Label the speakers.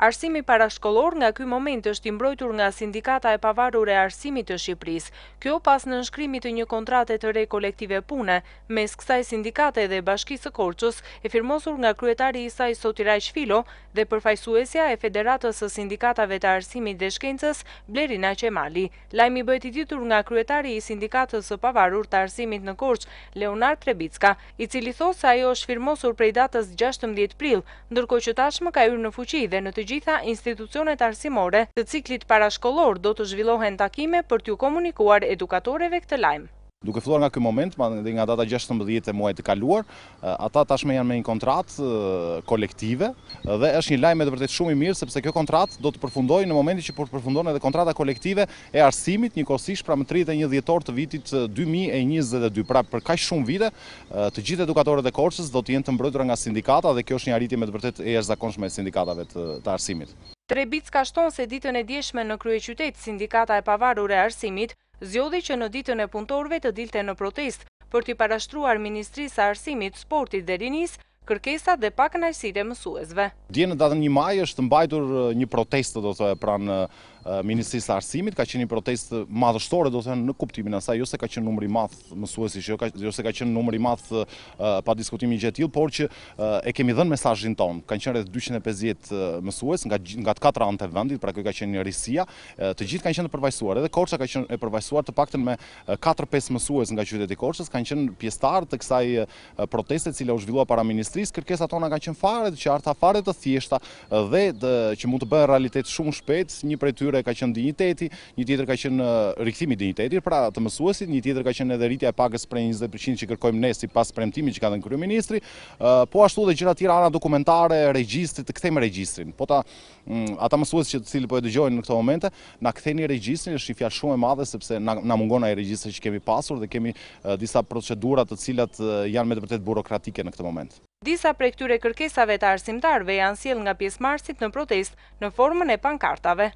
Speaker 1: Arsimi parashkolor nga këj moment është imbrojtur nga Sindikata e Pavarur e Arsimit të Shqipëris, kjo pas në nëshkrimit të një kontrate të re kolektive pune, mes kësaj sindikate dhe bashkisë korqës, e firmosur nga kryetari isaj Sotiraj Shfilo dhe përfajsuesja e Federatës së Sindikatave të Arsimit dhe Shkencës, Blerina Qemali. Lajmi i ditur nga kryetari i Sindikatës së Pavarur të Arsimit në korqë, Leonard Trebicka, i cili thosë ajo është firmosur prej datës 16 prill, ndërko që tashmë ka yrë në fuqi dhe në të gjitha institucionet arsimore të ciklit parashkolor do të zhvillohen takime për t'ju komunikuar edukatoreve këtë lajmë.
Speaker 2: Duke fluar nga ky moment, pa dhe nga data 16 e muajit të kaluar, eh, ata tashmë janë me një kontratë eh, kolektive dhe është një me të vërtet shumë i mirë sepse kjo kontratë do të përfundojë në momentin që po përfundon edhe kontrata kolektive e arsimit, njëkohësisht pra më 31 dhjetor të vitit 2022. Eh, pra për kaq shumë vite, të gjithë edukatorët e Korçës do të jenë të mbrojtura nga sindikata dhe kjo është një arritje me të vërtet e jashtëzakonshme e sindikatave të, arsimit.
Speaker 1: Trebic ka shton se ditën e djeshme në krye sindikata e pavarur e arsimit zjodhi që në ditën e puntorve të dilte në protest për t'i parashtruar Ministrisë a Arsimit, Sportit dhe Rinis, kërkesat dhe pak nëjësire mësuesve.
Speaker 2: Djenë datën një maj është të mbajtur një protest do të e pranë Eh, ministrisë të Arsimit, ka qenë një protest madhështore, do të thënë në kuptimin asaj, jo se ka qenë numëri madhë mësuesi, jo, jo se ka qenë numëri madhë eh, pa diskutimi gjithë tjilë, por që eh, e kemi dhenë mesajin tonë, kanë qenë redhë 250 mësues nga të katra antë e vendit, pra kjo ka qenë një risia, të gjithë kanë qenë të përvajsuar, edhe Korqa ka qenë e përvajsuar të pakten me 4-5 mësues nga qyteti Korqës, kanë qenë pjestar të kësaj proteste cila u zhvillua para ministrisë, kërkesa tona kanë qenë faret, që arta faret të thjeshta dhe që mund të bëhe realitet shumë shpet, një prej tyre ka qënë digniteti, një tjetër ka qënë uh, rikëthimi digniteti, pra të mësuesit, një tjetër ka qënë edhe rritja e pagës për 20% që kërkojmë ne si pas premtimi që ka dhe në kryeministri, uh, po ashtu dhe gjëra tjera ana dokumentare, regjistri, të këthejmë regjistrin. Po ta, mm, ata mësuesit që të cilë po e dëgjojnë në këto momente, na këthejnë i regjistrin, është i fjallë shumë e madhe, sepse na mungon e regjistri që kemi pasur dhe kemi uh, disa procedurat të cilat janë me të vërtet burokratike në këtë moment.
Speaker 1: Disa prej këtyre kërkesave të arsimtarve janë siel nga pjesmarsit në protest në formën e pankartave.